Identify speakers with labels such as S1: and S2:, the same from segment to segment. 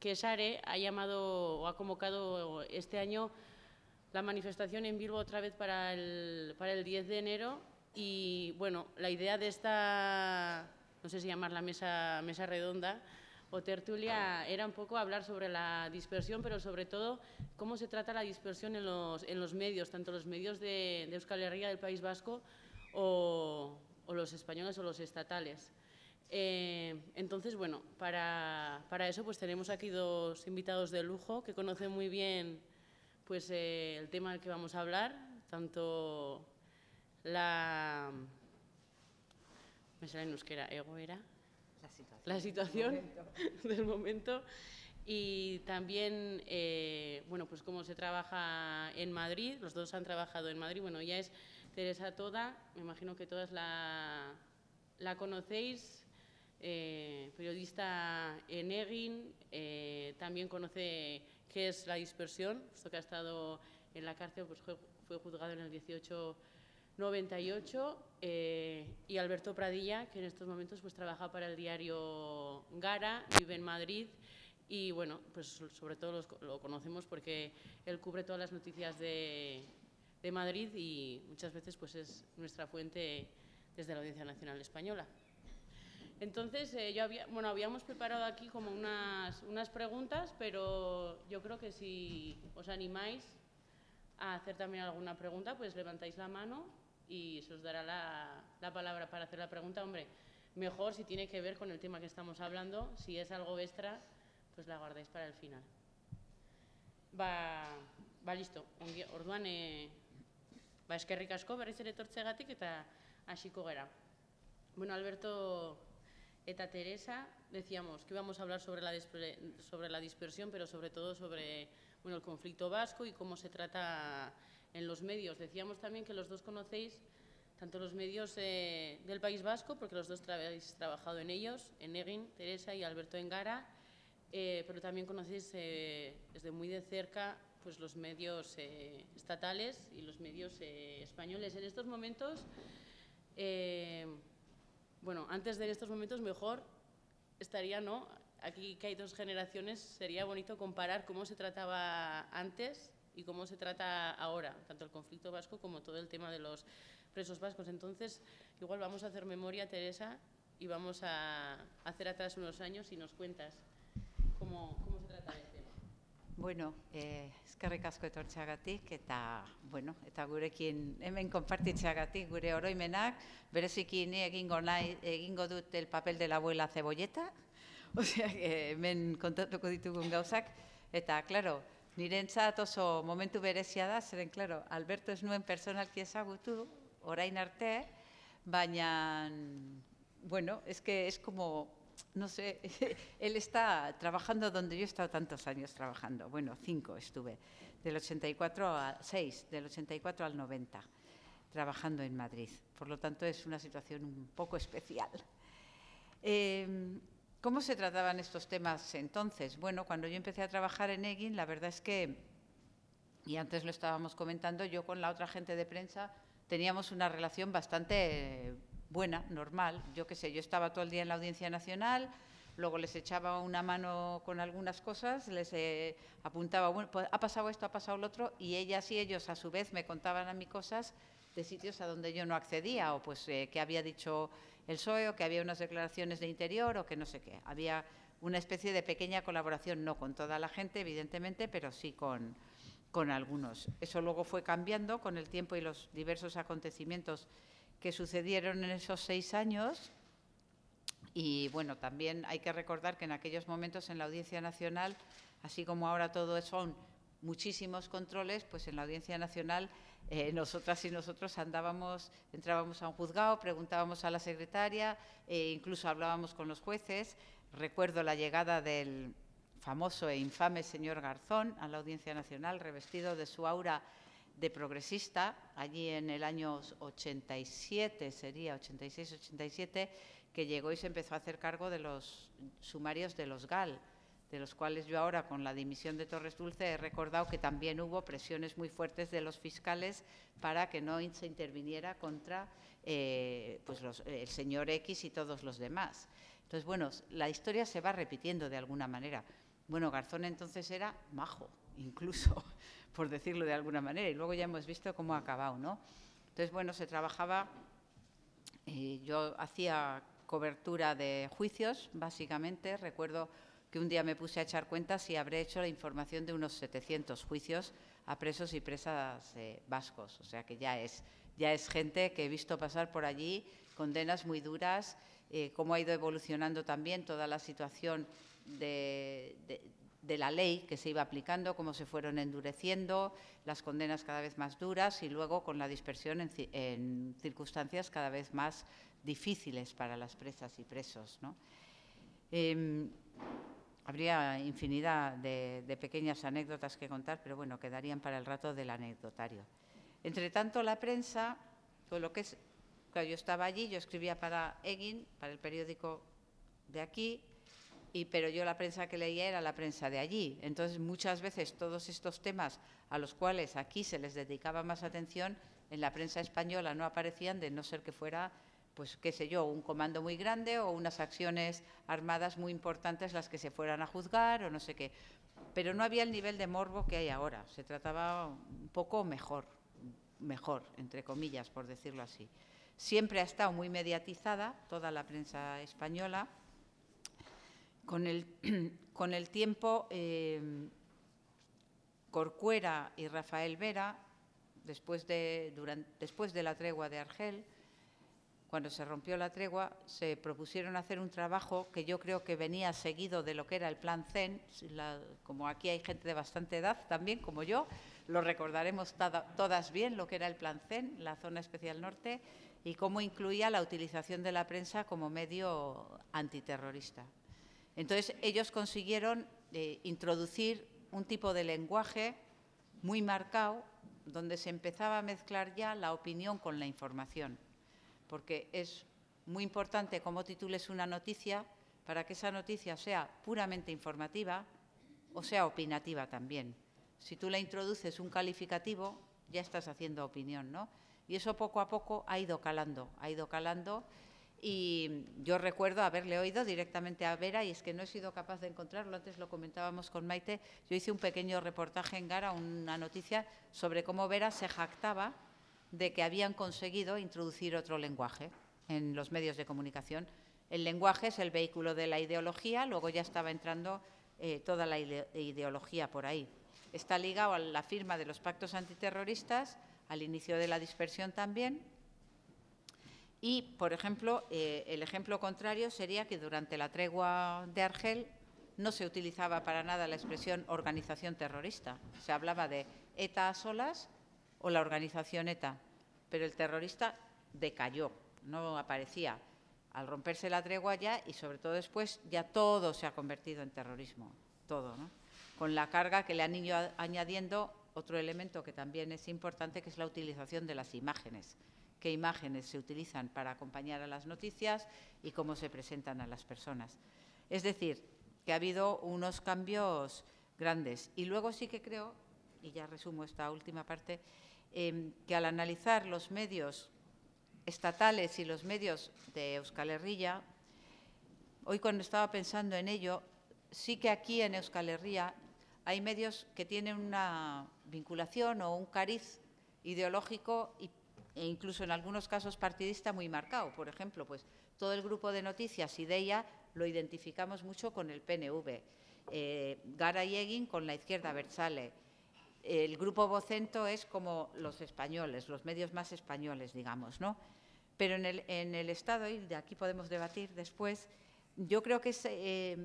S1: que Sare ha llamado o ha convocado este año la manifestación en vivo otra vez para el, para 10 de enero y, bueno, la idea de esta, no sé si llamarla mesa, mesa redonda o tertulia, era un poco hablar sobre la dispersión, pero sobre todo cómo se trata la dispersión en los, medios, tanto los medios de, Euskal Herria, del País Vasco, o, o los españoles o los estatales. Eh, entonces, bueno, para, eso pues tenemos aquí dos invitados de lujo que conocen muy bien pues, eh, el tema del que vamos a hablar, tanto la... me ego era...
S2: La situación,
S1: del, momento. y también, eh, bueno, pues cómo se trabaja en Madrid, los dos han trabajado en Madrid, bueno, ya es Teresa Toda, me imagino que todas la, la conocéis, eh, periodista en eh, también conoce qué es la dispersión, puesto que ha estado en la cárcel, pues fue, juzgado en el 1898, eh, y Alberto Pradilla, que en estos momentos pues, trabaja para el diario Gara, vive en Madrid, y bueno, pues sobre todo lo conocemos porque él cubre todas las noticias de, de Madrid y muchas veces pues es nuestra fuente desde la Audiencia Nacional Española. Entonces, eh, yo había, bueno, habíamos preparado aquí como unas, preguntas, pero yo creo que si os animáis a hacer también alguna pregunta, pues levantáis la mano y se os dará la, palabra para hacer la pregunta. Hombre, mejor si tiene que ver con el tema que estamos hablando, si es algo extra, pues la guardáis para el final. Va, va listo, orduan, es eh, ba, eskerrik asko berriz ere que eta así gera. Bueno, Alberto Eta Teresa, decíamos que íbamos a hablar sobre la, sobre la dispersión, pero sobre todo sobre bueno, el conflicto vasco y cómo se trata en los medios. Decíamos también que los dos conocéis tanto los medios eh, del País Vasco, porque los dos habéis trabajado en ellos, en Egin, Teresa y Alberto Engara, eh, pero también conocéis eh, desde muy de cerca pues, los medios estatales y los medios españoles. En estos momentos bueno, antes de estos momentos mejor estaría, ¿no? Aquí que hay dos generaciones, sería bonito comparar cómo se trataba antes y cómo se trata ahora, tanto el conflicto vasco como todo el tema de los presos vascos. Entonces, igual vamos a hacer memoria, Teresa, y vamos a hacer atrás unos años y nos cuentas cómo,
S2: Bueno, eh, eskerrik asko etortzeagatik eta, bueno, eta gurekin hemen konpartitzeagatik gure oroimenak, bereziki ni egingo, nahi, egingo dut el papel de la abuela cebolleta, osea, hemen kontatuko ditugun gauzak, eta, claro, nirentzat oso momentu berezia da, zeren, claro, Alberto ez nuen personalki ezagutu, orain arte, baina, bueno, ez es que es como no sé, él está trabajando donde yo he estado tantos años trabajando. Bueno, cinco estuve, del 84 a 6, del 84 al 90, trabajando en Madrid. Por lo tanto, es una situación un poco especial. Em, ¿Cómo se trataban estos temas entonces? Bueno, cuando yo empecé a trabajar en Egin, la verdad es que, y antes lo estábamos comentando, yo con la otra gente de prensa teníamos una relación bastante buena, normal. Yo qué sé, yo estaba todo el día en la Audiencia Nacional, luego les echaba una mano con algunas cosas, les eh, apuntaba, bueno, pues, ha pasado esto, ha pasado lo otro, y ellas y ellos a su vez me contaban a mí cosas de sitios a donde yo no accedía, o pues eh, que había dicho el PSOE, o que había unas declaraciones de interior, o que no sé qué. Había una especie de pequeña colaboración, no con toda la gente, evidentemente, pero sí con, con algunos. Eso luego fue cambiando con el tiempo y los diversos acontecimientos que sucedieron en esos seis años. Y bueno, también hay que recordar que en aquellos momentos en la Audiencia Nacional, así como ahora todo son muchísimos controles, pues en la Audiencia Nacional eh, nosotras y nosotros andábamos, entrábamos a un juzgado, preguntábamos a la secretaria, e incluso hablábamos con los jueces. Recuerdo la llegada del famoso e infame señor Garzón a la Audiencia Nacional, revestido de su aura de progresista, allí en el año 87, sería 86-87, que llegó y se empezó a hacer cargo de los sumarios de los GAL, de los cuales yo ahora, con la dimisión de Torres Dulce, he recordado que también hubo presiones muy fuertes de los fiscales para que no se interviniera contra eh, pues el señor X y todos los demás. Entonces, bueno, la historia se va repitiendo de alguna manera. Bueno, Garzón entonces era majo incluso, por decirlo de alguna manera, y luego ya hemos visto cómo ha acabado, ¿no? Entonces, bueno, se trabajaba, eh, yo hacía cobertura de juicios, básicamente, recuerdo que un día me puse a echar cuentas y habré hecho la información de unos 700 juicios a presos y presas eh, vascos, o sea que ya es, ya es gente que he visto pasar por allí, condenas muy duras, eh, cómo ha ido evolucionando también toda la situación de, de la ley que se iba aplicando, cómo se fueron endureciendo, las condenas cada vez más duras y luego con la dispersión en, circunstancias cada vez más difíciles para las presas y presos. ¿no? Em, habría infinidad de, pequeñas anécdotas que contar, pero bueno, quedarían para el rato del anecdotario. Entre tanto, la prensa, todo lo que es, yo estaba allí, yo escribía para Egin, para el periódico de aquí, y, pero yo la prensa que leía era la prensa de allí. Entonces, muchas veces todos estos temas a los cuales aquí se les dedicaba más atención, en la prensa española no aparecían, de no ser que fuera, pues qué sé yo, un comando muy grande o unas acciones armadas muy importantes las que se fueran a juzgar o no sé qué. Pero no había el nivel de morbo que hay ahora. Se trataba un poco mejor, mejor, entre comillas, por decirlo así. Siempre ha estado muy mediatizada toda la prensa española Con el, tiempo, eh, Corcuera y Rafael Vera, después de, después de la tregua de Argel, cuando se rompió la tregua, se propusieron hacer un trabajo que yo creo que venía seguido de lo que era el plan CEN. como aquí hay gente de bastante edad también, como yo, lo recordaremos todas bien, lo que era el plan CEN, la zona especial norte, y cómo incluía la utilización de la prensa como medio antiterrorista. Entonces, ellos consiguieron eh, introducir un tipo de lenguaje muy marcado, donde se empezaba a mezclar ya la opinión con la información, porque es muy importante cómo titules una noticia para que esa noticia sea puramente informativa o sea opinativa también. Si tú la introduces un calificativo, ya estás haciendo opinión, ¿no? Y eso poco a poco ha ido calando, ha ido calando y yo recuerdo haberle oído directamente a Vera y es que no he sido capaz de encontrarlo. Antes lo comentábamos con Maite. Yo hice un pequeño reportaje en Gara, una noticia sobre cómo Vera se jactaba de que habían conseguido introducir otro lenguaje en los medios de comunicación. El lenguaje es el vehículo de la ideología, luego ya estaba entrando eh, toda la ideología por ahí. Está ligado a la firma de los pactos antiterroristas, al inicio de la dispersión también, y, por ejemplo, eh, el ejemplo contrario sería que durante la tregua de Argel no se utilizaba para nada la expresión organización terrorista. Se hablaba de ETA a solas o la organización ETA, pero el terrorista decayó, no aparecía. Al romperse la tregua ya y sobre todo después ya todo se ha convertido en terrorismo, todo, Con la carga que le han ido añadiendo otro elemento que también es importante, que es la utilización de las imágenes qué imágenes se utilizan para acompañar a las noticias y cómo se presentan a las personas. Es decir, que ha habido unos cambios grandes. Y luego sí que creo, y ya resumo esta última parte, em, que al analizar los medios estatales y los medios de Euskal Herria, hoy cuando estaba pensando en ello, sí que aquí en Euskal Herria hay medios que tienen una vinculación o un cariz ideológico y e incluso en algunos casos partidista muy marcado. Por ejemplo, pues todo el grupo de noticias y de ella... lo identificamos mucho con el PNV, eh, Gara y con la izquierda Berzale. El grupo Vocento es como los españoles, los medios más españoles, digamos, ¿no? Pero en el, Estado, y de aquí podemos debatir después, yo creo que es eh,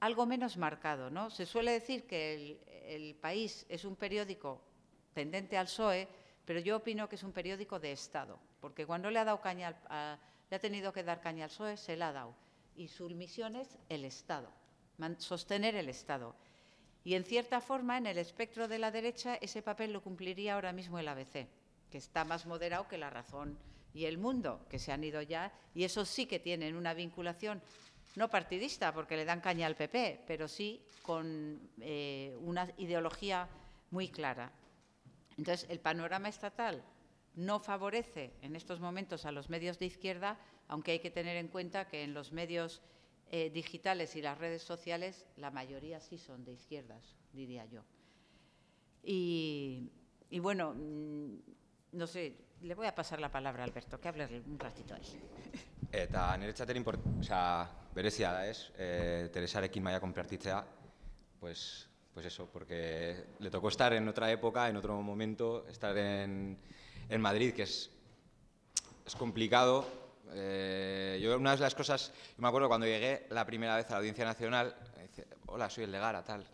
S2: algo menos marcado, ¿no? Se suele decir que el, el país es un periódico tendente al PSOE, pero yo opino que es un periódico de Estado, porque cuando le ha dado caña, le ha tenido que dar caña al PSOE, se la ha dado. Y su misión es el Estado, sostener el Estado. Y en cierta forma, en el espectro de la derecha, ese papel lo cumpliría ahora mismo el ABC, que está más moderado que la razón y el mundo, que se han ido ya, y eso sí que tienen una vinculación no partidista, porque le dan caña al PP, pero sí con eh, una ideología muy clara. Entonces, el panorama estatal no favorece en estos momentos a los medios de izquierda, aunque hay que tener en cuenta que en los medios eh, digitales y las redes sociales la mayoría sí son de izquierdas, diría yo. Y, bueno, mm, no sé, le voy a pasar la palabra a Alberto, que hable un ratito él.
S3: Eta importante, o sea, berezia eh, pues, pues eso, porque le tocó estar en otra época, en otro momento, estar en, Madrid, que es, complicado. Eh, yo una de las cosas, yo me acuerdo cuando llegué la primera vez a la Audiencia Nacional, me dice, hola, soy el de Gara, tal.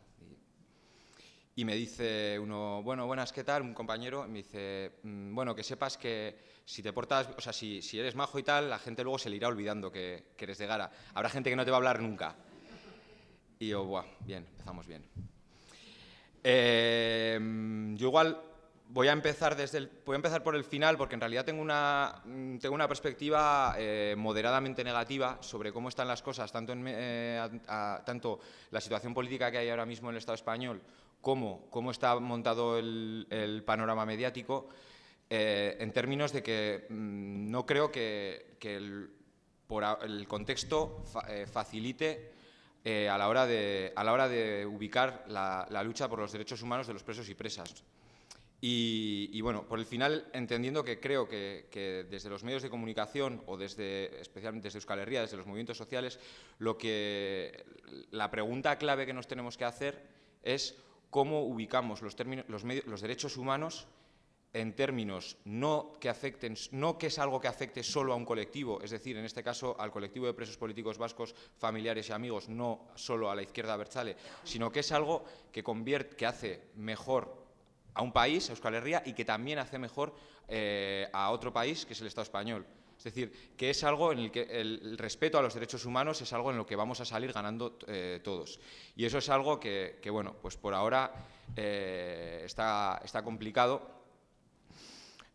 S3: Y, me dice uno, bueno, buenas, ¿qué tal? Un compañero me dice, mm, bueno, que sepas que si te portas, o sea, si, eres majo y tal, la gente luego se le irá olvidando que, eres de Gara. Habrá gente que no te va a hablar nunca. Y yo, buah, bien, empezamos bien. Em, yo igual voy a empezar desde el, voy a empezar por el final porque en realidad tengo una mm, tengo una perspectiva eh, moderadamente negativa sobre cómo están las cosas tanto en, eh, tanto la situación política que hay ahora mismo en el Estado español como cómo está montado el, panorama mediático eh, en términos de que mm, no creo que, el, por, el contexto facilite eh, a, la hora de, a la hora de ubicar la, lucha por los derechos humanos de los presos y presas. Y, bueno, por el final, entendiendo que creo que, desde los medios de comunicación o desde, especialmente desde Euskal Herria, desde los movimientos sociales, lo que, la pregunta clave que nos tenemos que hacer es cómo ubicamos los, términos, los, medios, los derechos humanos en términos no que afecten, no que es algo que afecte solo a un colectivo, es decir, en este caso al colectivo de presos políticos vascos, familiares y amigos, no solo a la izquierda Berchale, sino que es algo que convierte, que hace mejor a un país, a Euskal Herria, y que también hace mejor eh, a otro país, que es el Estado español. Es decir, que es algo en el que el respeto a los derechos humanos es algo en lo que vamos a salir ganando eh, todos. Y eso es algo que, bueno, pues por ahora eh, está, está complicado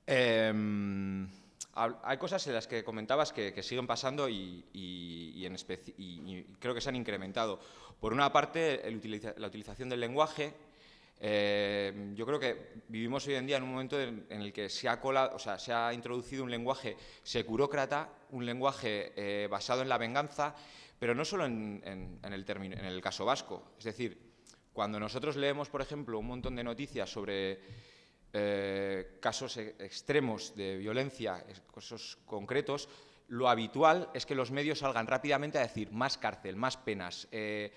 S3: Em, hay cosas en las que comentabas que, siguen pasando y, en y, creo que se han incrementado. Por una parte, la utilización del lenguaje. Em, yo creo que vivimos hoy en día en un momento en, el que se ha, colado, o sea, se ha introducido un lenguaje securócrata, un lenguaje eh, basado en la venganza, pero no solo en el término, en el caso vasco. Es decir, cuando nosotros leemos, por ejemplo, un montón de noticias sobre eh, casos e-, extremos de violencia, casos concretos, lo habitual es que los medios salgan rápidamente a decir más cárcel, más penas. Eh,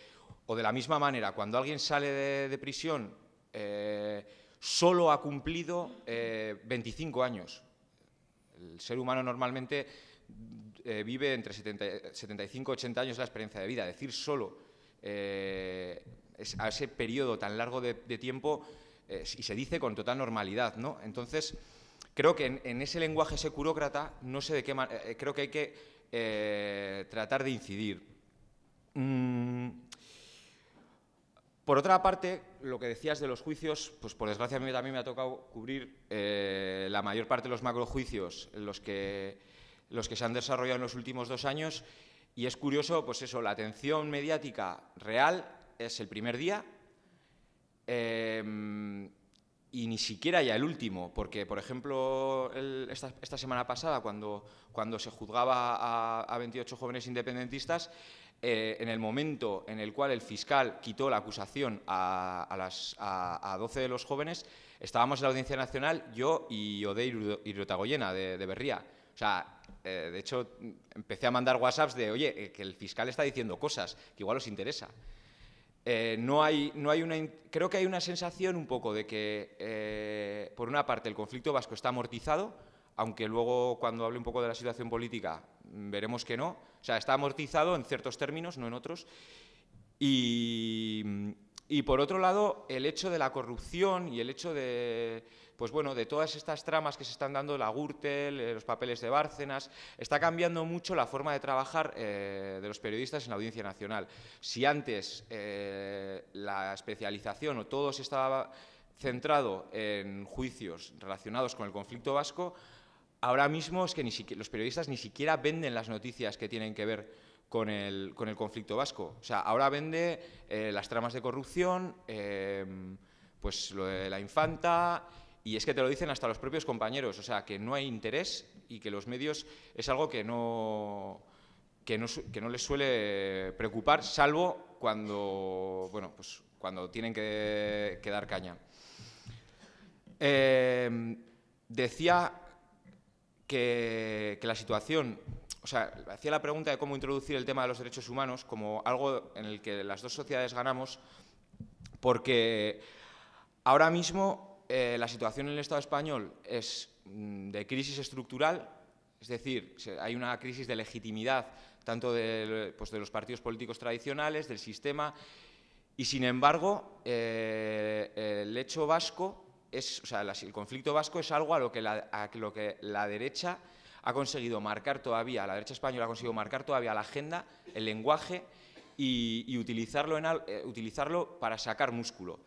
S3: o de la misma manera, cuando alguien sale de, prisión, eh, solo ha cumplido 25 años. El ser humano normalmente vive entre 75 y 80 años la experiencia de vida. Decir solo a ese periodo tan largo de tiempo eh, y se dice con total normalidad, ¿no? Entonces, creo que en, ese lenguaje securócrata, no sé de qué eh, creo que hay que eh, tratar de incidir. Mm, por otra parte, lo que decías de los juicios, pues por desgracia a mí también me ha tocado cubrir la mayor parte de los macrojuicios, los que, los que se han desarrollado en los últimos dos años, y es curioso, pues eso, la atención mediática real es el primer día, Em, y ni siquiera ya el último, porque, por ejemplo, esta, semana pasada, cuando, cuando se juzgaba a, 28 jóvenes independentistas, eh, en el momento en el cual el fiscal quitó la acusación a, a 12 de los jóvenes, estábamos en la Audiencia Nacional, yo y Odey Irotagoyena, de, de Berría. O sea, eh, de hecho, empecé a mandar WhatsApps de, oye, eh, que el fiscal está diciendo cosas que igual os interesa. Eh, no hay, no hay una, creo que hay una sensación un poco de que, eh, por una parte, el conflicto vasco está amortizado, aunque luego cuando hable un poco de la situación política mm, veremos que no. O sea, está amortizado en ciertos términos, no en otros. y por otro lado, el hecho de la corrupción y el hecho de pues bueno, de todas estas tramas que se están dando, la Gürtel, eh, los papeles de Bárcenas, está cambiando mucho la forma de trabajar eh, de los periodistas en la Audiencia Nacional. Si antes eh, la especialización o todo se estaba centrado en juicios relacionados con el conflicto vasco, ahora mismo es que ni los periodistas ni siquiera venden las noticias que tienen que ver con el, con el conflicto vasco. O sea, ahora vende las tramas de corrupción, pues lo de la infanta y es que te lo dicen hasta los propios compañeros, o sea, que no hay interés y que los medios es algo que no, que no, les suele preocupar, salvo cuando, bueno, pues cuando tienen que, dar caña. Em, decía que, que, la situación, o sea, hacía la pregunta de cómo introducir el tema de los derechos humanos como algo en el que las dos sociedades ganamos, porque ahora mismo eh, la situación en el Estado español es mm, de crisis estructural, es decir, hay una crisis de legitimidad tanto pues, de, los partidos políticos tradicionales, del sistema, y sin embargo eh, el hecho vasco, es, o sea, el conflicto vasco es algo a lo que la, derecha ha conseguido marcar todavía, la derecha española ha conseguido marcar todavía la agenda, el lenguaje y, utilizarlo, en, eh, utilizarlo para sacar músculo.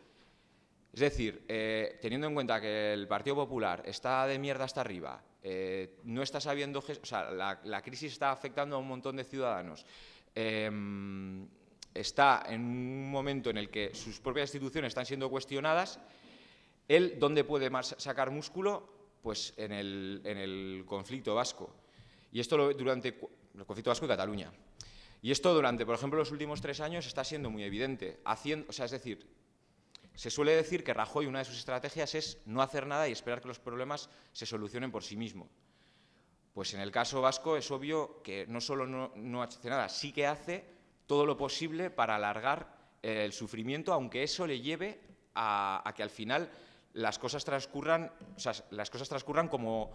S3: Es decir, eh, teniendo en cuenta que el Partido Popular está de mierda hasta arriba, eh, no está sabiendo, o sea, la, crisis está afectando a un montón de ciudadanos, em, está en un momento en el que sus propias instituciones están siendo cuestionadas, él, ¿dónde puede más sacar músculo? Pues en el, conflicto vasco. Y esto lo, durante el conflicto vasco y Cataluña. Y esto durante, por ejemplo, los últimos tres años está siendo muy evidente. Haciendo, o sea, es decir, se suele decir que Rajoy una de sus estrategias es no hacer nada y esperar que los problemas se solucionen por sí mismo. Pues en el caso vasco es obvio que no solo no, hace nada, sí que hace todo lo posible para alargar eh, el sufrimiento, aunque eso le lleve a, que al final las cosas transcurran, las cosas transcurran como,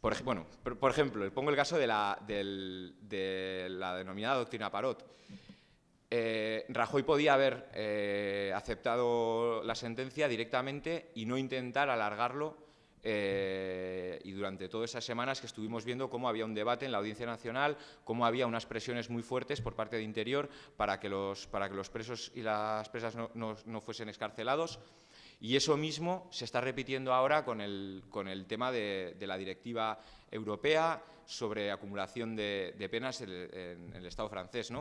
S3: por, bueno, por, ejemplo, pongo el caso de de la denominada doctrina Parot. Eh, Rajoy podía haber eh, aceptado la sentencia directamente y no intentar alargarlo. Eh, y durante todas esas semanas que estuvimos viendo cómo había un debate en la Audiencia Nacional, cómo había unas presiones muy fuertes por parte de Interior para que los, para que los presos y las presas no, fuesen escarcelados. Y eso mismo se está repitiendo ahora con el, tema de, la directiva europea sobre acumulación de, penas en, el Estado francés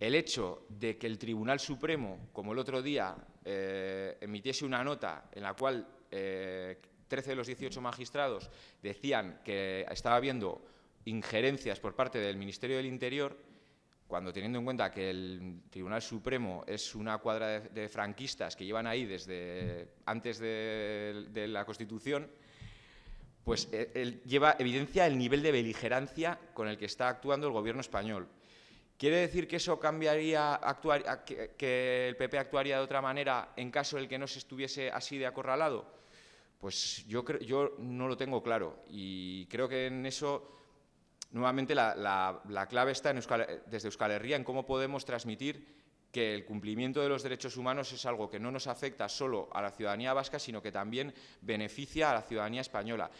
S3: el hecho de que el Tribunal Supremo, como el otro día, eh, emitiese una nota en la cual 13 eh, de los 18 magistrados decían que estaba habiendo injerencias por parte del Ministerio del Interior, cuando teniendo en cuenta que el Tribunal Supremo es una cuadra de, franquistas que llevan ahí desde antes de, la Constitución, pues eh, lleva evidencia el nivel de beligerancia con el que está actuando el Gobierno español. ¿Quiere decir que eso cambiaría, que, el PP actuaría de otra manera en caso del que no se estuviese así de acorralado? Pues yo, no lo tengo claro y creo que en eso, nuevamente, la, clave está desde Euskal Herria en cómo podemos transmitir que el cumplimiento de los derechos humanos es algo que no nos afecta solo a la ciudadanía vasca, sino que también beneficia a la ciudadanía española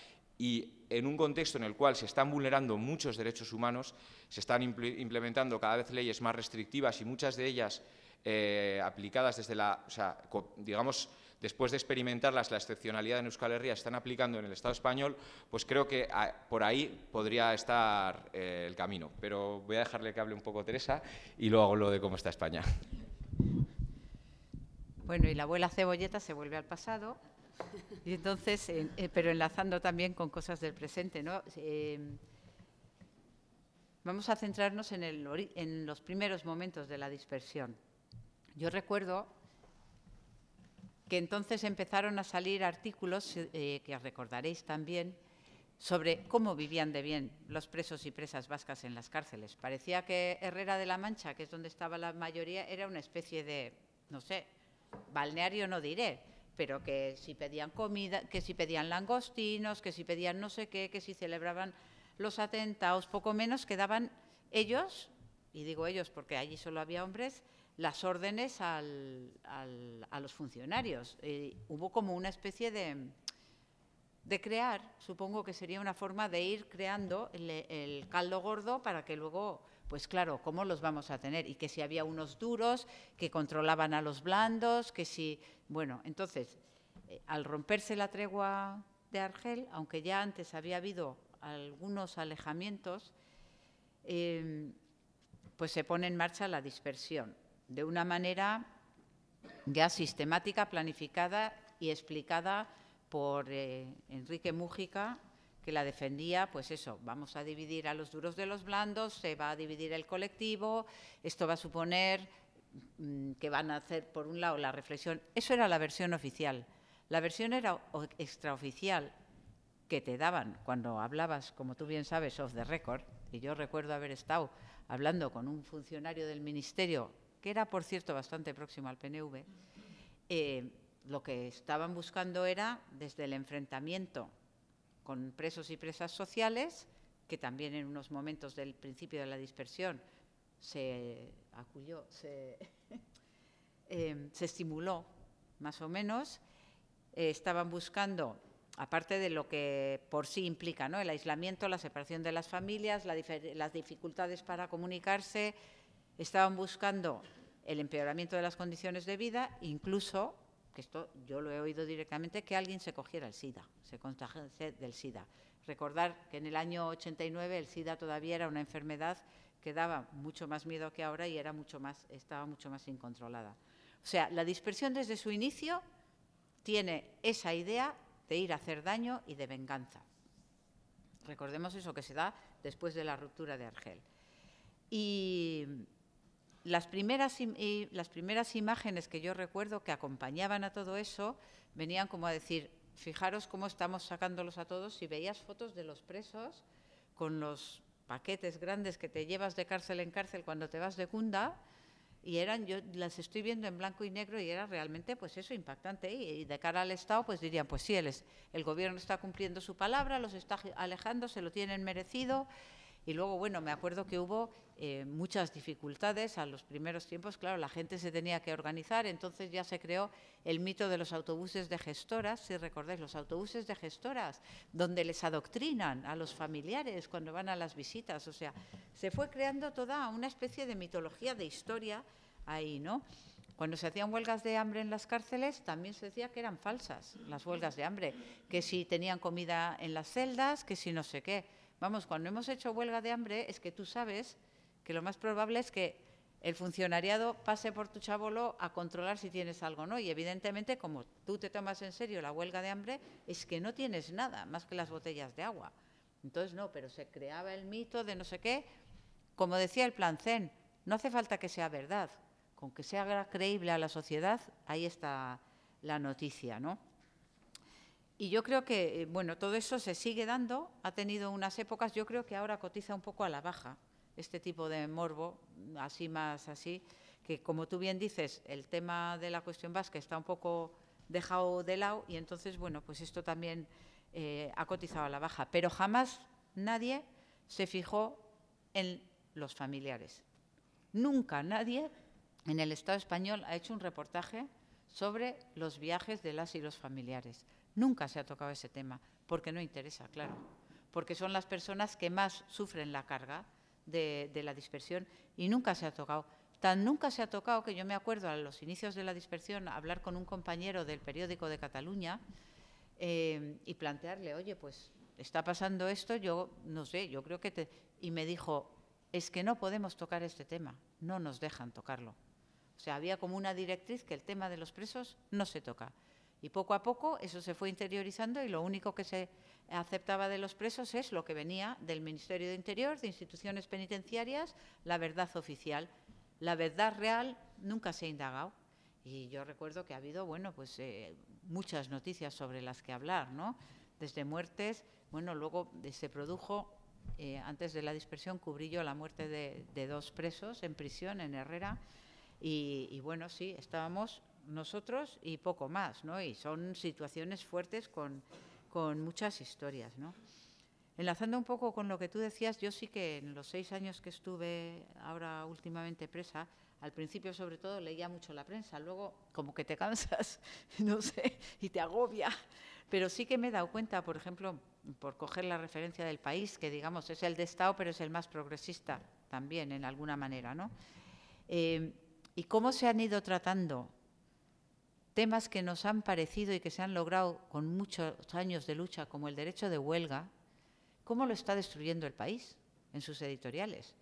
S3: y en un contexto en el cual se están vulnerando muchos derechos humanos, se están implementando cada vez leyes más restrictivas y muchas de ellas eh, aplicadas desde la, o sea, digamos, después de experimentarlas, la excepcionalidad en Euskal Herria están aplicando en el Estado español, pues creo que ah, por ahí podría estar eh, el camino. Pero voy a dejarle que hable un poco Teresa y luego lo de cómo está España.
S2: Bueno, y la abuela Cebolleta se vuelve al pasado Y entonces, eh, pero enlazando también con cosas del presente, ¿no? Em, vamos a centrarnos en, en los primeros momentos de la dispersión. Yo recuerdo que entonces empezaron a salir artículos, eh, que recordaréis también, sobre cómo vivían de bien los presos y presas vascas en las cárceles. Parecía que Herrera de la Mancha, que es donde estaba la mayoría, era una especie de, no sé, balneario no diré, pero que si pedían comida, que si pedían langostinos, que si pedían no sé qué, que si celebraban los atentados, poco menos quedaban ellos, y digo ellos porque allí solo había hombres, las órdenes a los funcionarios. hubo como una especie de, crear, supongo que sería una forma de ir creando el caldo gordo para que luego pues claro, ¿cómo los vamos a tener? Y que si había unos duros que controlaban a los blandos, que si... Bueno, entonces, eh, al romperse la tregua de Argel, aunque ya antes había habido algunos alejamientos, em, pues se pone en marcha la dispersión, de una manera ya sistemática, planificada y explicada por eh, Enrique Mújica que la defendía, pues eso, vamos a dividir a los duros de los blandos, se va a dividir el colectivo, esto va a suponer mm, que van a hacer, por un lado, la reflexión. Eso era la versión oficial. La versión era extraoficial que te daban cuando hablabas, como tú bien sabes, off the record, y yo recuerdo haber estado hablando con un funcionario del Ministerio, que era, por cierto, bastante próximo al PNV, eh, lo que estaban buscando era, desde el enfrentamiento con presos y presas sociales, que también en unos momentos del principio de la dispersión se acudió, se, em, estimuló más o menos. Eh, estaban buscando, aparte de lo que por sí implica, el aislamiento, la separación de las familias, las dificultades para comunicarse, estaban buscando el empeoramiento de las condiciones de vida, incluso que esto yo lo he oído directamente, que alguien se cogiera el SIDA, se contagiase del SIDA. Recordar que en el año 89 el SIDA todavía era una enfermedad que daba mucho más miedo que ahora y era mucho más, estaba mucho más incontrolada. O sea, la dispersión desde su inicio tiene esa idea de ir a hacer daño y de venganza. Recordemos eso que se da después de la ruptura de Argel. Y las primeras, las primeras imágenes que yo recuerdo que acompañaban a todo eso venían como a decir, fijaros cómo estamos sacándolos a todos, si veías fotos de los presos con los paquetes grandes que te llevas de cárcel en cárcel cuando te vas de cunda, y eran, yo las estoy viendo en blanco y negro y era realmente pues eso impactante y, de cara al Estado pues dirían pues sí, el, el gobierno está cumpliendo su palabra, los está alejando, se lo tienen merecido, y luego, bueno, me acuerdo que hubo eh, muchas dificultades a los primeros tiempos, claro, la gente se tenía que organizar, entonces ya se creó el mito de los autobuses de gestoras, si recordáis, los autobuses de gestoras, donde les adoctrinan a los familiares cuando van a las visitas, o sea, se fue creando toda una especie de mitología, de historia ahí, ¿no? Cuando se hacían huelgas de hambre en las cárceles, también se decía que eran falsas las huelgas de hambre, que si tenían comida en las celdas, que si no sé qué. Vamos, cuando hemos hecho huelga de hambre es que tú sabes que lo más probable es que el funcionariado pase por tu chabolo a controlar si tienes algo o no. Y evidentemente, como tú te tomas en serio la huelga de hambre, es que no tienes nada más que las botellas de agua. Entonces, no, pero se creaba el mito de no sé qué. Como decía el plan no hace falta que sea verdad, con que sea creíble a la sociedad, ahí está la noticia, ¿no? Y yo creo que, eh, bueno, todo eso se sigue dando, ha tenido unas épocas, yo creo que ahora cotiza un poco a la baja este tipo de morbo, así más así, que como tú bien dices, el tema de la cuestión vasca está un poco dejado de lado y entonces, bueno, pues esto también eh, ha cotizado a la baja, pero jamás nadie se fijó en los familiares. Nunca nadie en el Estado español ha hecho un reportaje sobre los viajes de las y los familiares. Nunca se ha tocado ese tema, porque no interesa, claro, porque son las personas que más sufren la carga de, la dispersión y nunca se ha tocado. Tan nunca se ha tocado que yo me acuerdo a los inicios de la dispersión hablar con un compañero del periódico de Cataluña eh, y plantearle, oye, pues está pasando esto, yo no sé, yo creo que Y me dijo, es que no podemos tocar este tema, no nos dejan tocarlo. O sea, había como una directriz que el tema de los presos no se toca. Y poco a poco eso se fue interiorizando y lo único que se aceptaba de los presos es lo que venía del Ministerio de Interior, de instituciones penitenciarias, la verdad oficial. La verdad real nunca se ha indagado. Y yo recuerdo que ha habido, bueno, pues eh, muchas noticias sobre las que hablar, ¿no? Desde muertes, bueno, luego se produjo, eh, antes de la dispersión, cubrillo la muerte de, dos presos en prisión en Herrera. y, bueno, sí, estábamos nosotros y poco más, ¿no? Y son situaciones fuertes con, con muchas historias, ¿no? Enlazando un poco con lo que tú decías, yo sí que en los seis años que estuve ahora últimamente presa, al principio sobre todo leía mucho la prensa, luego como que te cansas, no sé, y te agobia, pero sí que me he dado cuenta, por ejemplo, por coger la referencia del país, que digamos es el de Estado, pero es el más progresista también en alguna manera, ¿no? Eh, y cómo se han ido tratando temas que nos han parecido y que se han logrado con muchos años de lucha, como el derecho de huelga, ¿cómo lo está destruyendo el país en sus editoriales?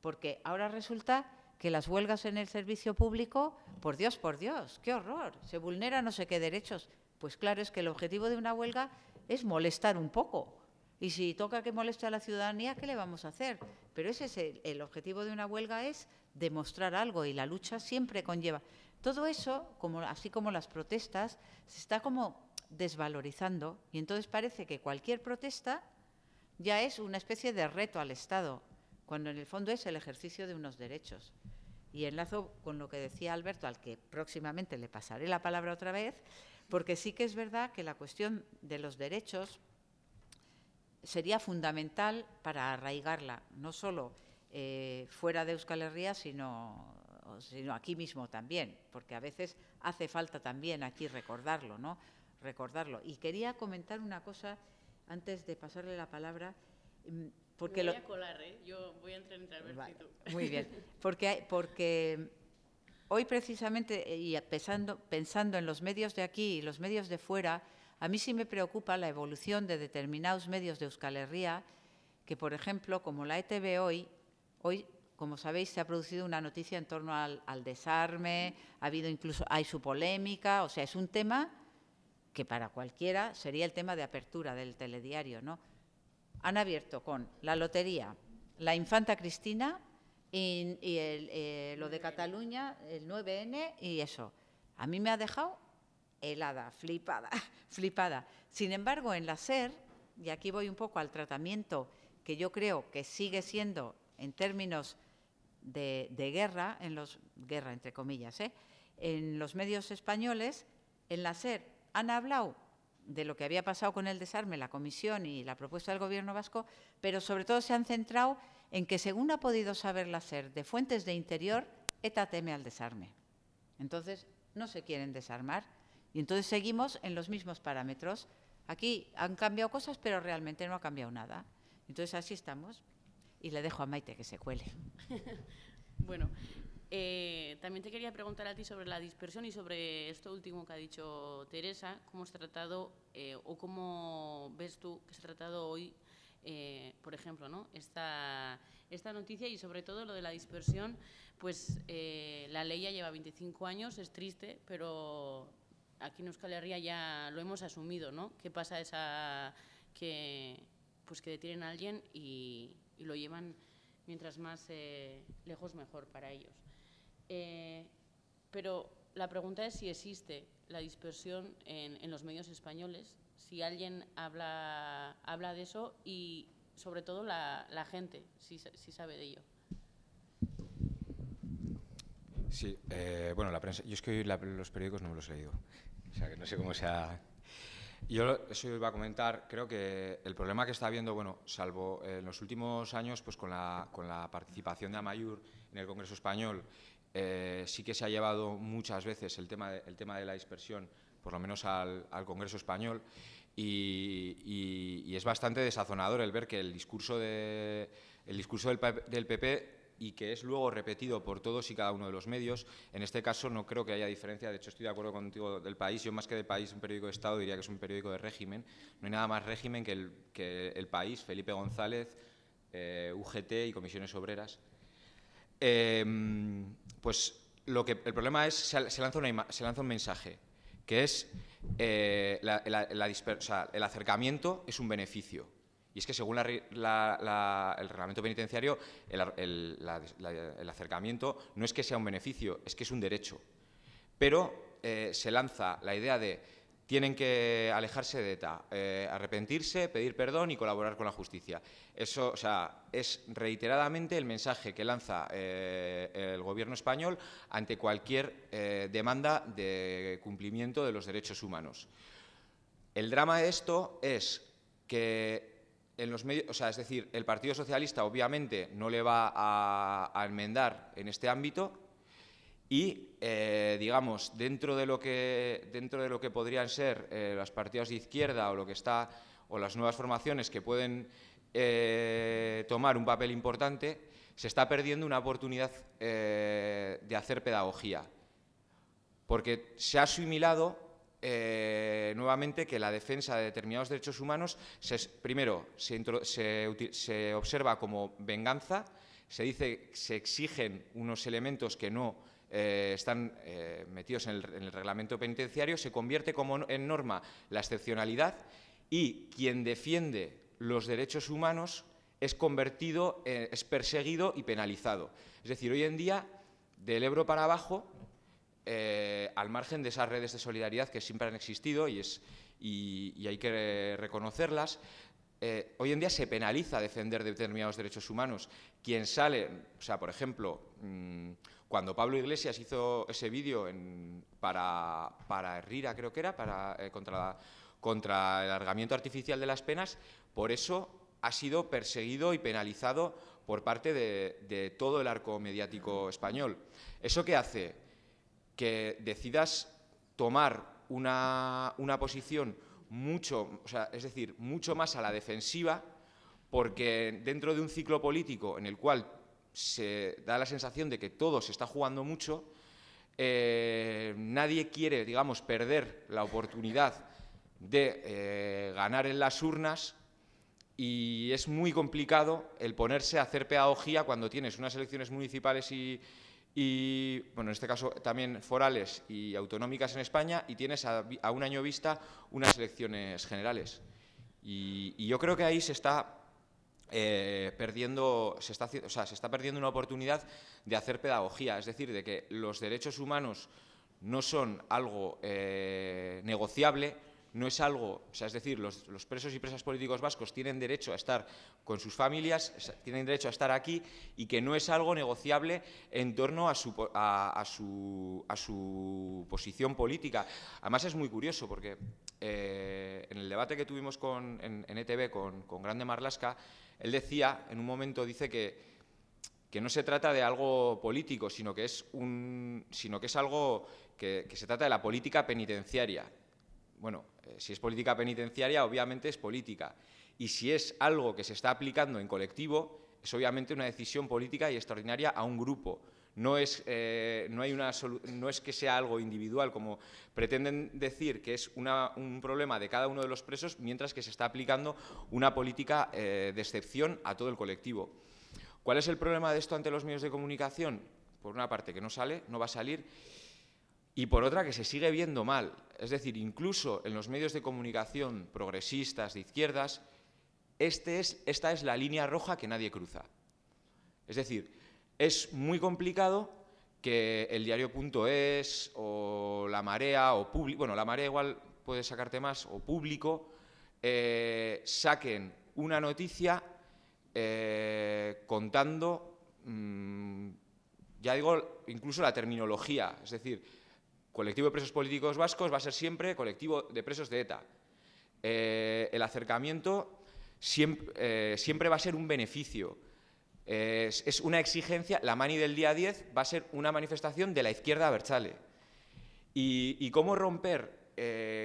S2: Porque ahora resulta que las huelgas en el servicio público, por Dios, por Dios, qué horror, se vulneran no sé qué derechos. Pues claro, es que el objetivo de una huelga es molestar un poco. Y si toca que moleste a la ciudadanía, ¿qué le vamos a hacer? Pero ese es el objetivo de una huelga es demostrar algo y la lucha siempre conlleva. Todo eso, como, así como las protestas, se está como desvalorizando y entonces parece que cualquier protesta ya es una especie de reto al Estado, cuando en el fondo es el ejercicio de unos derechos. Y enlazo con lo que decía Alberto, al que próximamente le pasaré la palabra otra vez, porque sí que es verdad que la cuestión de los derechos sería fundamental para arraigarla, no solo eh, fuera de Euskal Herria, sino sino aquí mismo también, porque a veces hace falta también aquí recordarlo, ¿no? Recordarlo. Y quería comentar una cosa antes de pasarle la palabra, mm, porque voy a
S1: colar, ¿eh? a Muy bien,
S2: porque, porque hoy precisamente, eh, y pensando, pensando en los medios de aquí y los medios de fuera, a mí sí me preocupa la evolución de determinados medios de Euskal Herria, que por ejemplo, como la ETV hoy, hoy como sabéis, se ha producido una noticia en torno al, desarme, ha habido incluso, hay su polémica, o sea, es un tema que para cualquiera sería el tema de apertura del telediario, ¿no? Han abierto con la lotería, la infanta Cristina y, eh, lo de Cataluña, el 9N y eso. A mí me ha dejado helada, flipada, flipada. Sin embargo, en la SER, y aquí voy un poco al tratamiento que yo creo que sigue siendo, en términos de, guerra, en los, guerra entre comillas, ¿eh? en los medios españoles, en la SER, han hablado de lo que había pasado con el desarme, la comisión y la propuesta del gobierno vasco, pero sobre todo se han centrado en que, según ha podido saber la SER de fuentes de interior, ETA teme al desarme. Entonces, no se quieren desarmar y entonces seguimos en los mismos parámetros. Aquí han cambiado cosas, pero realmente no ha cambiado nada. Entonces, así estamos y le dejo a Maite que se cuele.
S1: bueno, eh, también te quería preguntar a ti sobre la dispersión y sobre esto último que ha dicho Teresa, cómo ha tratado eh, o cómo ves tú que se ha tratado hoy, eh, por ejemplo, ¿no? esta, esta noticia y sobre todo lo de la dispersión, pues la ley ya lleva 25 años, es triste, pero aquí en Euskal Herria ya lo hemos asumido, ¿no? ¿Qué pasa esa que pues que detienen a alguien y, y lo llevan mientras más eh, lejos mejor para ellos. Eh, pero la pregunta es si existe la dispersión en, los medios españoles, si alguien habla, habla de eso y sobre todo la, gente, si, sabe de ello.
S3: Sí, eh, bueno, la prensa. Yo es que hoy los periódicos no me los he leído. O sea, que no sé cómo se ha, yo eso iba a comentar, creo que el problema que está habiendo, bueno, salvo eh, en los últimos años, pues con la, con la participación de Amayur en el Congreso Español, eh, sí que se ha llevado muchas veces el tema de, tema de la dispersión, por lo menos al, al Congreso Español, y, es bastante desazonador el ver que el discurso, de, el discurso del, del PP y que es luego repetido por todos y cada uno de los medios. En este caso no creo que haya diferencia, de hecho estoy de acuerdo contigo del país, yo más que del país, un periódico de Estado diría que es un periódico de régimen, no hay nada más régimen que el, país, Felipe González, eh, UGT y comisiones obreras. Em, pues lo que, el problema es, se, se lanza, un mensaje, que es eh, el acercamiento es un beneficio. Y es que según el reglamento penitenciario, el, acercamiento no es que sea un beneficio, es que es un derecho. Pero eh, se lanza la idea de tienen que alejarse de ETA, eh, arrepentirse, pedir perdón y colaborar con la justicia. Eso, o sea, es reiteradamente el mensaje que lanza eh, el Gobierno español ante cualquier demanda de cumplimiento de los derechos humanos. El drama de esto es que los medios, o sea, es decir, el Partido Socialista obviamente no le va a, enmendar en este ámbito y, eh, digamos, dentro de, lo que, dentro de lo que podrían ser eh, las partidas partidos de izquierda o lo que está o las nuevas formaciones que pueden eh, tomar un papel importante, se está perdiendo una oportunidad de hacer pedagogía, porque se ha asimilado eh, nuevamente que la defensa de determinados derechos humanos, se, primero, se, observa como venganza, se dice se exigen unos elementos que no eh, están eh, metidos en el, reglamento penitenciario, se convierte como en norma la excepcionalidad y quien defiende los derechos humanos es convertido, es perseguido y penalizado. Es decir, hoy en día, del Ebro para abajo, eh, al margen de esas redes de solidaridad que siempre han existido y, es, y, hay que reconocerlas, eh, hoy en día se penaliza defender determinados derechos humanos. Quien sale, o sea, por ejemplo, mm, cuando Pablo Iglesias hizo ese vídeo para, para Rira, creo que era, eh, contra, contra el alargamiento artificial de las penas, por eso ha sido perseguido y penalizado por parte de todo el arco mediático español. ¿Eso qué hace? que decidas tomar una, posición mucho, es decir, mucho más a la defensiva, porque dentro de un ciclo político en el cual se da la sensación de que todo se está jugando mucho, eh, nadie quiere, digamos, perder la oportunidad de eh, ganar en las urnas y es muy complicado el ponerse a hacer pedagogía cuando tienes unas elecciones municipales y, y, bueno, en este caso también forales y autonómicas en España, y tienes a, un año vista unas elecciones generales. Y, yo creo que ahí se está eh, perdiendo, se está, se está perdiendo una oportunidad de hacer pedagogía, es decir, de que los derechos humanos no son algo eh, negociable, no es algo, o sea, es decir, los, presos y presas políticos vascos tienen derecho a estar con sus familias, tienen derecho a estar aquí y que no es algo negociable en torno a su, posición política. Además es muy curioso porque eh, en el debate que tuvimos con, en, ETB e con, Grande Marlasca, él decía, en un momento dice que que no se trata de algo político, sino que es, un, sino que es algo que, se trata de la política penitenciaria bueno, eh, si es política penitenciaria, obviamente es política. Y si es algo que se está aplicando en colectivo, es obviamente una decisión política y extraordinaria a un grupo. No es, eh, no hay una no es que sea algo individual, como pretenden decir que es un problema de cada uno de los presos, mientras que se está aplicando una política eh, de excepción a todo el colectivo. ¿Cuál es el problema de esto ante los medios de comunicación? Por una parte, que no sale, no va a salir, y por otra que se sigue viendo mal. Es decir, incluso en los medios de comunicación progresistas de izquierdas, este esta es la línea roja que nadie cruza. Es decir, es muy complicado que el diario.es o La Marea o Público, bueno, La Marea igual puede sacarte más, o Público, eh, saquen una noticia eh, contando, mm, ya digo, incluso la terminología, es decir, colectivo de presos políticos vascos va a ser siempre colectivo de presos de ETA. Eh, el acercamiento eh, siempre, va a ser un beneficio. Eh, es, una exigencia, la mani del día 10 va a ser una manifestación de la izquierda a Berchale. Y, cómo romper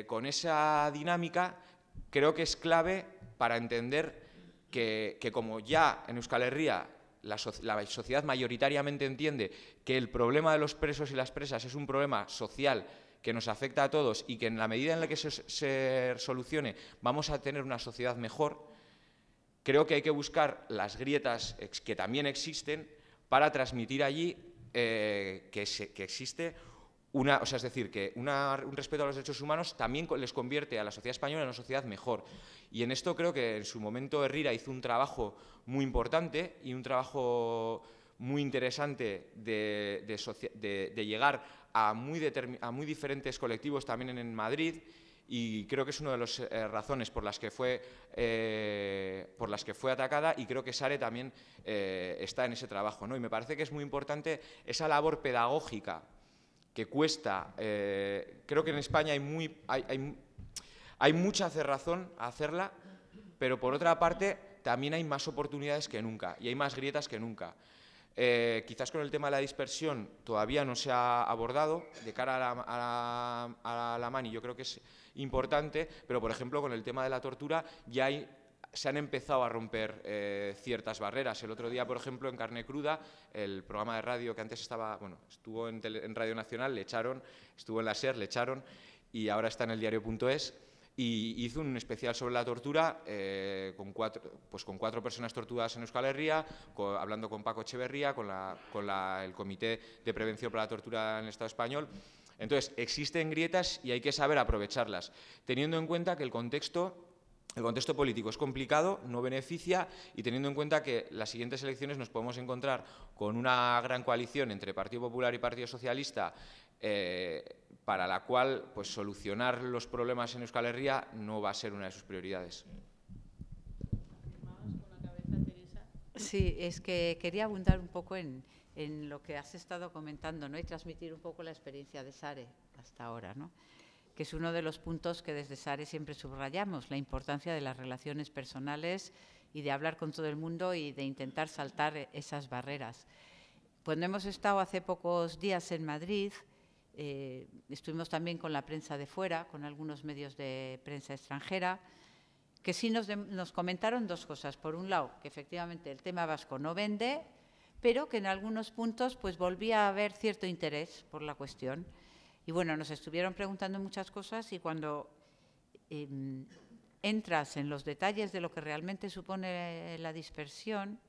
S3: con esa dinámica creo que es clave para entender que, que como ya en Euskal Herria la, sociedad mayoritariamente entiende que el problema de los presos y las presas es un problema social que nos afecta a todos y que en la medida en la que se, solucione vamos a tener una sociedad mejor, creo que hay que buscar las grietas que también existen para transmitir allí eh, que, existe una, o sea, es decir, que un respeto a los derechos humanos también les convierte a la sociedad española en una sociedad mejor. Y en esto creo que en su momento Herrera hizo un trabajo muy importante y un trabajo muy interesante de, llegar a muy, diferentes colectivos también en Madrid y creo que es una de las eh, razones por las, que fue, eh, por las que fue atacada y creo que Sare también eh, está en ese trabajo. ¿no? Y me parece que es muy importante esa labor pedagógica que cuesta. creo que en España hay muy, hay mucha cerrazón a hacerla, pero por otra parte también hay más oportunidades que nunca y hay más grietas que nunca. Eh, quizás con el tema de la dispersión todavía no se ha abordado de cara a la, mani, yo creo que es importante, pero por ejemplo con el tema de la tortura ya se han empezado a romper eh, ciertas barreras. El otro día, por ejemplo, en Carne Cruda, el programa de radio que antes estaba, bueno, estuvo en, Radio Nacional, le echaron, estuvo en la SER, le echaron, y ahora está en el diario.es y hizo un especial sobre la tortura eh, con, cuatro, pues con cuatro personas torturadas en Euskal Herria, hablando con Paco Echeverría, con, la, con la, el Comité de Prevención para la Tortura en el Estado español. Entonces, existen grietas y hay que saber aprovecharlas, teniendo en cuenta que el contexto el contexto político es complicado, no beneficia y teniendo en cuenta que las siguientes elecciones nos podemos encontrar con una gran coalición entre Partido Popular y Partido Socialista, eh, para la cual pues, solucionar los problemas en Euskal Herria no va a ser una de sus prioridades.
S2: Sí, es que quería abundar un poco en, lo que has estado comentando ¿no? y transmitir un poco la experiencia de SARE hasta ahora, ¿no? que es uno de los puntos que desde SARE siempre subrayamos, la importancia de las relaciones personales y de hablar con todo el mundo y de intentar saltar esas barreras. Cuando hemos estado hace pocos días en Madrid, eh, estuvimos también con la prensa de fuera, con algunos medios de prensa extranjera, que sí nos, nos, comentaron dos cosas. Por un lado, que efectivamente el tema vasco no vende, pero que en algunos puntos pues volvía a haber cierto interés por la cuestión. Y bueno, nos estuvieron preguntando muchas cosas y cuando em, entras en los detalles de lo que realmente supone la dispersión,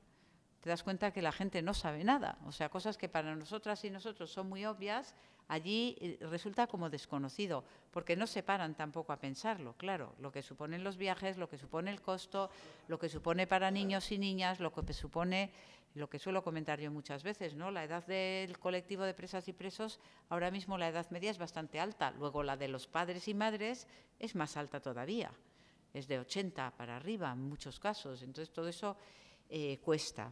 S2: te das cuenta que la gente no sabe nada. O sea, cosas que para nosotras y nosotros son muy obvias, allí eh, resulta como desconocido, porque no se paran tampoco a pensarlo, claro, lo que suponen los viajes, lo que supone el costo, lo que supone para niños y niñas, lo que supone lo que suelo comentar yo muchas veces, ¿no? La edad del colectivo de presas y presos, ahora mismo la edad media es bastante alta, luego la de los padres y madres es más alta todavía, es de 80 para arriba en muchos casos, entonces todo eso eh, cuesta.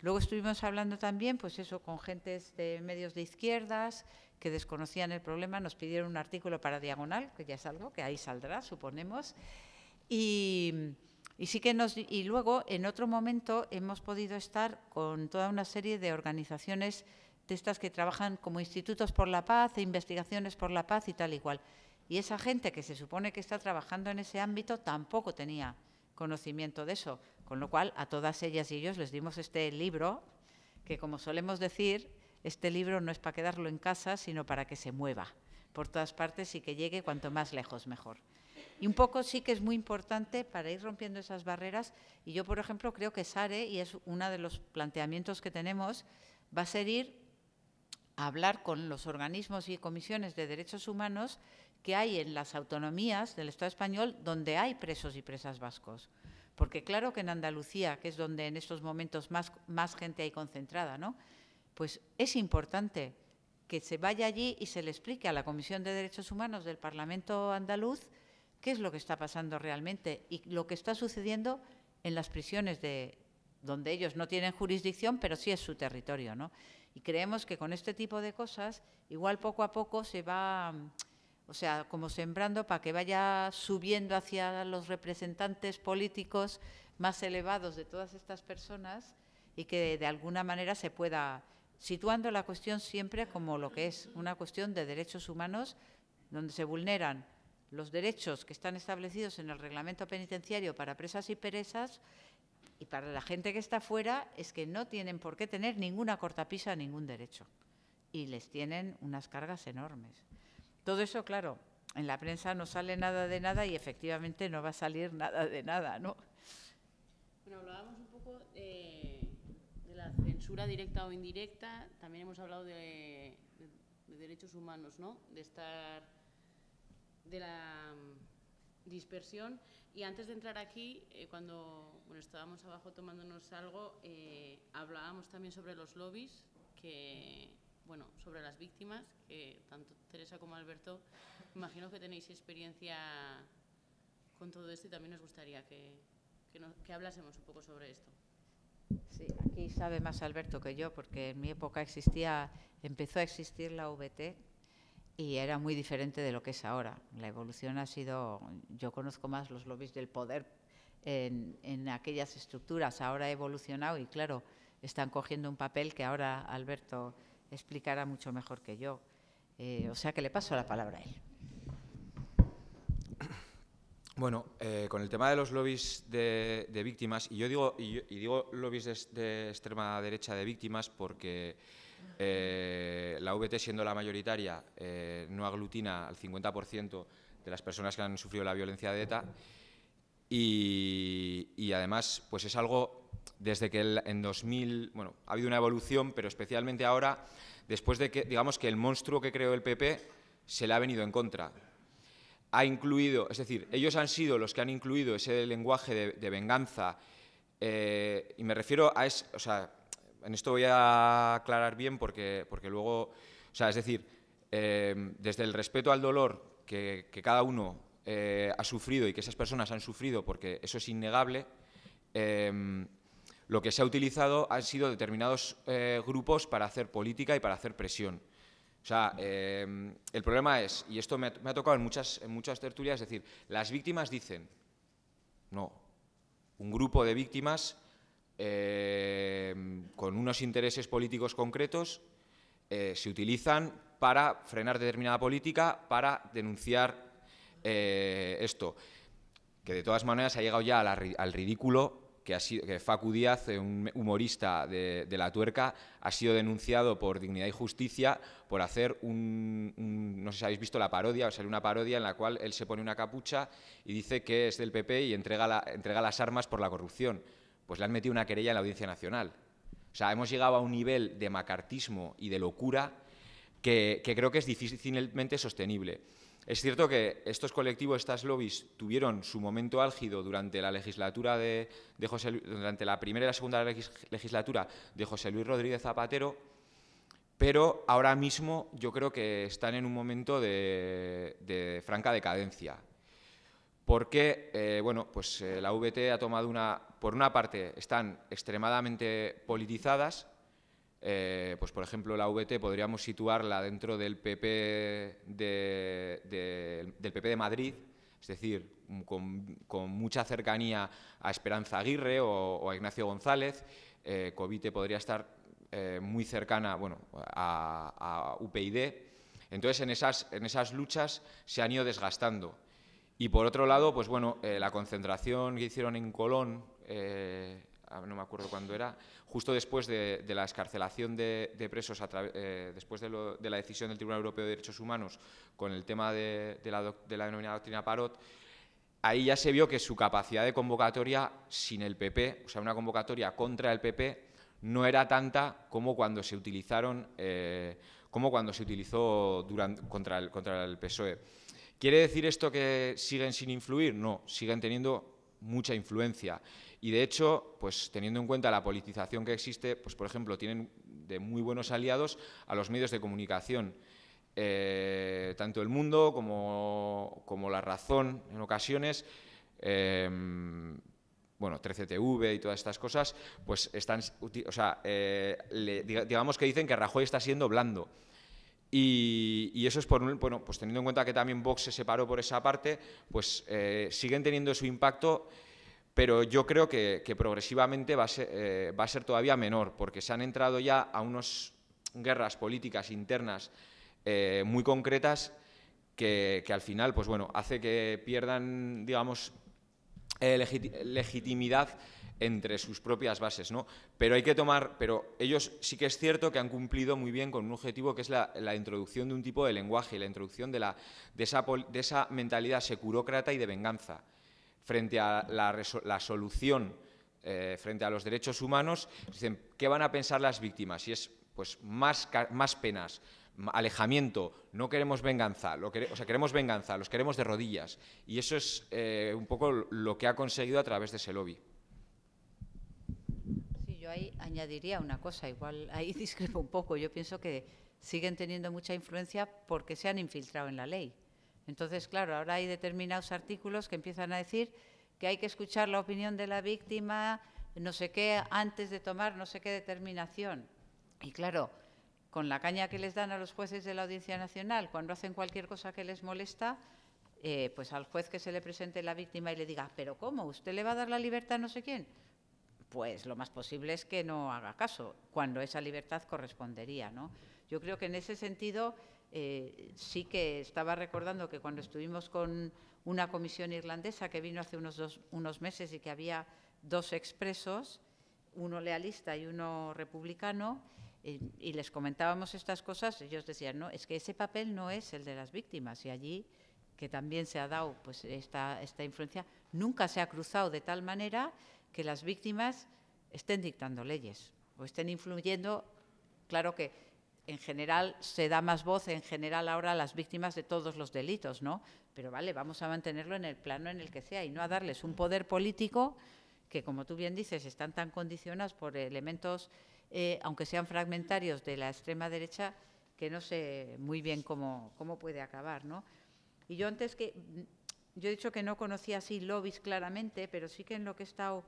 S2: Luego estuvimos hablando también, pues eso, con gentes de medios de izquierdas, que desconocían el problema, nos pidieron un artículo para Diagonal, que ya es algo, que ahí saldrá, suponemos. Y, sí que nos, y luego, en otro momento, hemos podido estar con toda una serie de organizaciones de estas que trabajan como institutos por la paz e investigaciones por la paz y tal y cual. Y esa gente que se supone que está trabajando en ese ámbito tampoco tenía conocimiento de eso. Con lo cual, a todas ellas y ellos les dimos este libro, que como solemos decir, este libro no es para quedarlo en casa, sino para que se mueva por todas partes y que llegue cuanto más lejos mejor. Y un poco sí que es muy importante para ir rompiendo esas barreras. Y yo, por ejemplo, creo que Sare, y es uno de los planteamientos que tenemos, va a ser ir a hablar con los organismos y comisiones de derechos humanos que hay en las autonomías del Estado español donde hay presos y presas vascos. Porque claro que en Andalucía, que es donde en estos momentos más, más gente hay concentrada, ¿no? pues es importante que se vaya allí y se le explique a la Comisión de Derechos Humanos del Parlamento andaluz qué es lo que está pasando realmente y lo que está sucediendo en las prisiones de donde ellos no tienen jurisdicción, pero sí es su territorio, ¿no? Y creemos que con este tipo de cosas, igual poco a poco se va, o sea, como sembrando para que vaya subiendo hacia los representantes políticos más elevados de todas estas personas y que de alguna manera se pueda situando la cuestión siempre como lo que es una cuestión de derechos humanos, donde se vulneran los derechos que están establecidos en el reglamento penitenciario para presas y perezas. y para la gente que está fuera es que no tienen por qué tener ninguna cortapisa, ningún derecho. Y les tienen unas cargas enormes. Todo eso, claro, en la prensa no sale nada de nada y efectivamente no va a salir nada de nada, ¿no?
S1: directa o indirecta, también hemos hablado de, derechos humanos, ¿no? De estar, de la mm, dispersión. Y antes de entrar aquí, eh, cuando bueno, estábamos abajo tomándonos algo, eh, hablábamos también sobre los lobbies, que, bueno, sobre las víctimas, que tanto Teresa como Alberto, imagino que tenéis experiencia con todo esto y también nos gustaría que hablásemos un poco sobre esto. Sí,
S2: aquí sabe más Alberto que yo, porque en mi época existía, empezó a existir la VT y era muy diferente de lo que es ahora. La evolución ha sido, yo conozco más los lobbies del poder en, aquellas estructuras, ahora ha evolucionado y claro, están cogiendo un papel que ahora Alberto explicará mucho mejor que yo. Eh, o sea que le paso la palabra a él.
S3: Bueno, eh, con el tema de los lobbies de, víctimas, y yo digo, y, digo lobbies de, extrema derecha de víctimas porque eh, la VT, siendo la mayoritaria, eh, no aglutina al 50% de las personas que han sufrido la violencia de ETA. Y, además, pues es algo desde que en 2000, bueno, ha habido una evolución, pero especialmente ahora, después de que, digamos que el monstruo que creó el PP se le ha venido en contra ha incluido, es decir, ellos han sido los que han incluido ese lenguaje de, venganza, eh, y me refiero a, es, o sea, en esto voy a aclarar bien porque, porque luego, o sea, es decir, eh, desde el respeto al dolor que, cada uno eh, ha sufrido y que esas personas han sufrido, porque eso es innegable, em, lo que se ha utilizado han sido determinados grupos para hacer política y para hacer presión. O sea, em, el problema es, y esto me ha, tocado en muchas, muchas tertulias, es decir, las víctimas dicen, no, un grupo de víctimas em, con unos intereses políticos concretos eh, se utilizan para frenar determinada política, para denunciar eh, esto. Que de todas maneras ha llegado ya al ridículo que, Facu Díaz, eh, un humorista de, La Tuerca, ha sido denunciado por Dignidad y Justicia por hacer un, no sé si habéis visto la parodia, o sea, una parodia en la cual él se pone una capucha y dice que es del PP y entrega, entrega las armas por la corrupción. Pues le han metido una querella en la Audiencia Nacional. O sea, hemos llegado a un nivel de macartismo y de locura que creo que es difícilmente sostenible. Es cierto que estos colectivos, estas lobbies, tuvieron su momento álgido durante la legislatura de, durante la primera y la segunda legislatura de José Luis Rodríguez Zapatero, pero ahora mismo yo creo que están en un momento de, franca decadencia. Porque, eh, bueno, pues eh, la VT ha tomado una, por una parte, están extremadamente politizadas, eh, pues por ejemplo la VT podríamos situarla dentro del PP de, del PP de Madrid, es decir, mm, con, mucha cercanía a Esperanza Aguirre o, a Ignacio González. Eh, Covite podría estar eh, muy cercana bueno, a, a, UPyD. Entonces, en esas, en esas luchas se han ido desgastando. Y por otro lado, pues bueno, eh, la concentración que hicieron en Colón Ah, no me acuerdo cuándo era, justo después de, la escarcelación de, presos, eh, después de, la decisión del Tribunal Europeo de Derechos Humanos con el tema de, la, denominada doctrina Parot, ahí ya se vio que su capacidad de convocatoria sin el PP, o sea, una convocatoria contra el PP, no era tanta como cuando se utilizaron, eh, como cuando se utilizó durante, contra, el, contra el PSOE. ¿Quiere decir esto que siguen sin influir? No, siguen teniendo mucha influencia. Y de hecho, pues teniendo en cuenta la politización que existe, pues por ejemplo, tienen de muy buenos aliados a los medios de comunicación. Eh, tanto El Mundo como, La Razón en ocasiones, em, bueno, 13TV y todas estas cosas, pues están, eh, digamos que dicen que Rajoy está siendo blando. Y, y, eso es por, bueno, pues teniendo en cuenta que también Vox se separó por esa parte, pues eh, siguen teniendo su impacto pero yo creo que, progresivamente eh, va a, ser, todavía menor, porque se han entrado ya a unas guerras políticas internas eh, muy concretas que, al final, pues bueno, hace que pierdan, digamos, eh, legitimidad entre sus propias bases, ¿no? Pero hay que tomar, pero ellos sí que es cierto que han cumplido muy bien con un objetivo que es la, introducción de un tipo de lenguaje la introducción de, la, de, esa, de esa mentalidad securócrata y de venganza frente a la, solución, eh, frente a los derechos humanos, dicen, ¿qué van a pensar las víctimas? Y es pues, más, más penas, alejamiento, no queremos venganza, lo que, o sea, queremos venganza, los queremos de rodillas. Y eso es eh, un poco lo que ha conseguido a través de ese lobby.
S2: Sí, yo ahí añadiría una cosa, igual ahí discrepo un poco. Yo pienso que siguen teniendo mucha influencia porque se han infiltrado en la ley. Entonces, claro, ahora hay determinados artículos que empiezan a decir que hay que escuchar la opinión de la víctima, no sé qué, antes de tomar no sé qué determinación. Y claro, con la caña que les dan a los jueces de la Audiencia Nacional, cuando hacen cualquier cosa que les molesta, eh, pues al juez que se le presente la víctima y le diga, pero ¿cómo? ¿Usted le va a dar la libertad a no sé quién? Pues lo más posible es que no haga caso, cuando esa libertad correspondería. ¿no? Yo creo que en ese sentido eh, sí que estaba recordando que cuando estuvimos con una comisión irlandesa que vino hace unos, meses y que había dos expresos, uno lealista y uno republicano, y, les comentábamos estas cosas, ellos decían, no, es que ese papel no es el de las víctimas, y allí, que también se ha dado pues, esta, esta influencia, nunca se ha cruzado de tal manera que las víctimas estén dictando leyes o estén influyendo. Claro que en general se da más voz en general ahora a las víctimas de todos los delitos, ¿no? Pero vale, vamos a mantenerlo en el plano en el que sea y no a darles un poder político que, como tú bien dices, están tan condicionados por elementos, eh, aunque sean fragmentarios, de la extrema derecha, que no sé muy bien cómo, cómo puede acabar, ¿no? Y yo antes que... Mm, yo he dicho que no conocía así lobbies claramente, pero sí que en lo que he estado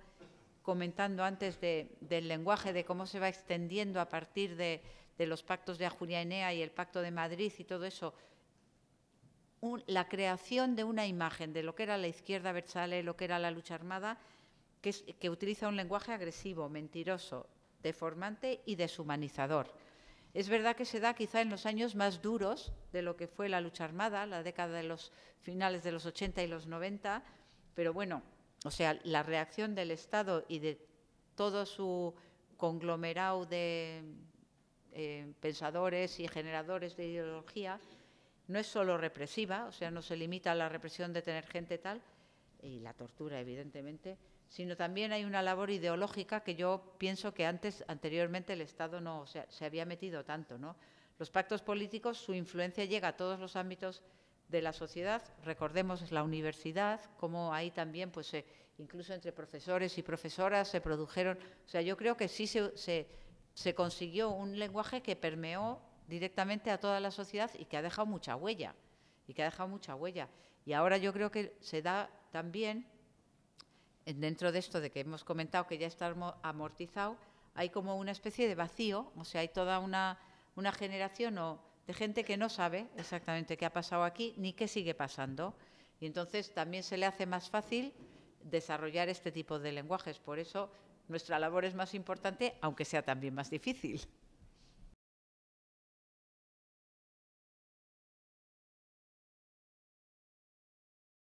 S2: comentando antes del lenguaje, de cómo se va extendiendo a partir de de los pactos de Ajuria Enea y el Pacto de Madrid y todo eso, la creación de una imagen de lo que era la izquierda y lo que era la lucha armada, que, que utiliza un lenguaje agresivo, mentiroso, deformante y deshumanizador. Es verdad que se da quizá en los años más duros de lo que fue la lucha armada, la década de los finales de los 80 y los 90, pero bueno, o sea, la reacción del Estado y de todo su conglomerado de, eh, pensadores y generadores de ideología, no es solo represiva, o sea, no se limita a la represión de tener gente tal, y la tortura, evidentemente, sino también hay una labor ideológica que yo pienso que antes, anteriormente, el Estado no se había metido tanto. ¿no? Los pactos políticos, su influencia llega a todos los ámbitos de la sociedad. Recordemos la universidad, cómo ahí también, pues, eh, incluso entre profesores y profesoras se produjeron. O sea, yo creo que sí se se consiguió un lenguaje que permeó directamente a toda la sociedad y que ha dejado mucha huella, y que ha dejado mucha huella. Y ahora yo creo que se da también, dentro de esto de que hemos comentado que ya está amortizado, hay como una especie de vacío, o sea, hay toda una, generación de gente que no sabe exactamente qué ha pasado aquí ni qué sigue pasando. Y entonces también se le hace más fácil desarrollar este tipo de lenguajes. Por eso nuestra labor es más importante, aunque sea también más difícil.